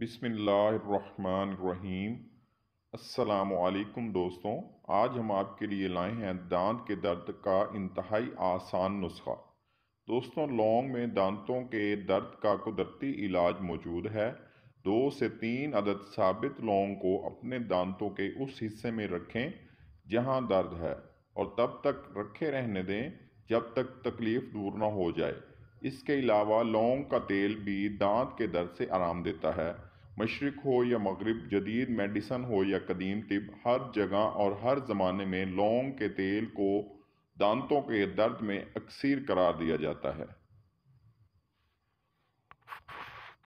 बिसमीम अलकुम दोस्तों आज हम आपके लिए लाए हैं दांत के दर्द का इंतहाई आसान नुस्खा दोस्तों लौंग में दांतों के दर्द का कुदरती इलाज मौजूद है दो से तीन अदद साबित लौंग को अपने दांतों के उस हिस्से में रखें जहां दर्द है और तब तक रखे रहने दें जब तक तकलीफ़ दूर ना हो जाए इसके अलावा लौंग का तेल भी दांत के दर्द से आराम देता है मशरक हो या मगरब जदीद मेडिसन हो या कदीम तिब हर जगह और हर ज़माने में लौंग के तेल को दांतों के दर्द में अक्सर करार दिया जाता है